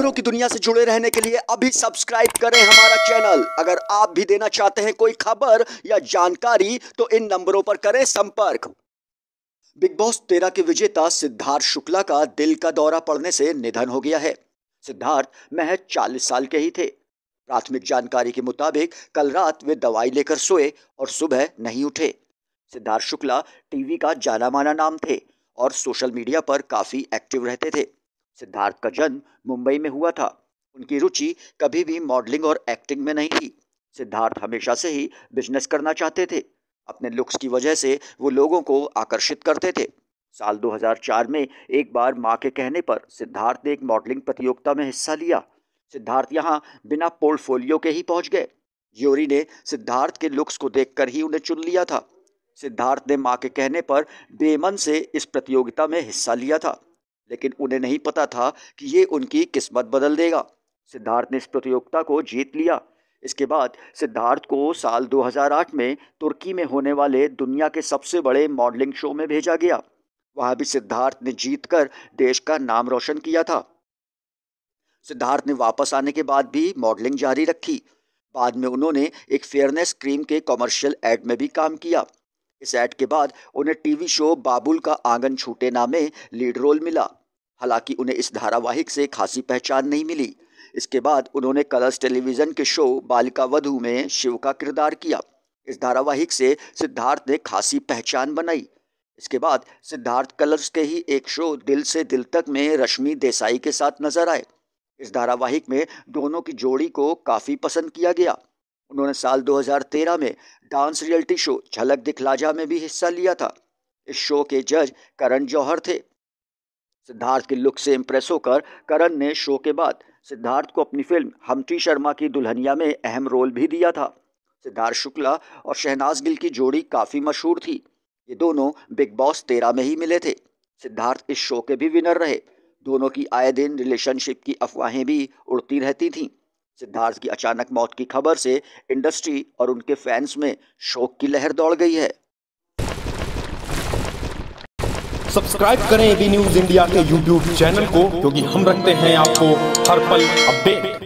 खबरों की दुनिया से जुड़े रहने के लिए अभी सब्सक्राइब करें हमारा चैनल अगर आप भी देना चाहते हैं कोई खबर या जानकारी तो इन नंबरों पर करें संपर्क बिग बॉस तेरह के विजेता सिद्धार्थ शुक्ला का दिल का दौरा पड़ने से निधन हो गया है सिद्धार्थ महज चालीस साल के ही थे प्राथमिक जानकारी के मुताबिक कल रात वे दवाई लेकर सोए और सुबह नहीं उठे सिद्धार्थ शुक्ला टीवी का जाना माना नाम थे और सोशल मीडिया पर काफी एक्टिव रहते थे सिद्धार्थ का जन्म मुंबई में हुआ था उनकी रुचि कभी भी मॉडलिंग और एक्टिंग में नहीं थी सिद्धार्थ हमेशा से ही बिजनेस करना चाहते थे अपने लुक्स की वजह से वो लोगों को आकर्षित करते थे साल 2004 में एक बार माँ के कहने पर सिद्धार्थ ने एक मॉडलिंग प्रतियोगिता में हिस्सा लिया सिद्धार्थ यहाँ बिना पोर्टफोलियो के ही पहुँच गए योरी ने सिद्धार्थ के लुक्स को देखकर ही उन्हें चुन लिया था सिद्धार्थ ने माँ के कहने पर बेमन से इस प्रतियोगिता में हिस्सा लिया था लेकिन उन्हें नहीं पता था कि ये उनकी किस्मत बदल देगा सिद्धार्थ ने इस प्रतियोगिता को जीत लिया इसके बाद सिद्धार्थ को साल 2008 में तुर्की में होने वाले दुनिया के सबसे बड़े मॉडलिंग शो में भेजा गया वहाँ भी सिद्धार्थ ने जीतकर देश का नाम रोशन किया था सिद्धार्थ ने वापस आने के बाद भी मॉडलिंग जारी रखी बाद में उन्होंने एक फेयरनेस क्रीम के कॉमर्शियल एड में भी काम किया इस एड के बाद उन्हें टीवी शो बाबुल का आंगन छूटे नामे लीड रोल मिला हालांकि उन्हें इस धारावाहिक से खासी पहचान नहीं मिली इसके बाद उन्होंने कलर्स टेलीविज़न के शो बालिका वधु में शिव का किरदार किया इस धारावाहिक से सिद्धार्थ ने खासी पहचान बनाई इसके बाद सिद्धार्थ कलर्स के ही एक शो दिल से दिल तक में रश्मि देसाई के साथ नजर आए इस धारावाहिक में दोनों की जोड़ी को काफ़ी पसंद किया गया उन्होंने साल 2013 में डांस रियलिटी शो झलक दिखलाजा में भी हिस्सा लिया था इस शो के जज करण जौहर थे सिद्धार्थ के लुक से इम्प्रेस होकर करण ने शो के बाद सिद्धार्थ को अपनी फिल्म हमटी शर्मा की दुल्हनिया में अहम रोल भी दिया था सिद्धार्थ शुक्ला और शहनाज गिल की जोड़ी काफ़ी मशहूर थी ये दोनों बिग बॉस तेरह में ही मिले थे सिद्धार्थ इस शो के भी विनर रहे दोनों की आए दिन रिलेशनशिप की अफवाहें भी उड़ती रहती थीं सिद्धार्थ की अचानक मौत की खबर से इंडस्ट्री और उनके फैंस में शोक की लहर दौड़ गई है सब्सक्राइब करें एबी न्यूज इंडिया के यूट्यूब चैनल को क्योंकि हम रखते हैं आपको हर पल अपडेट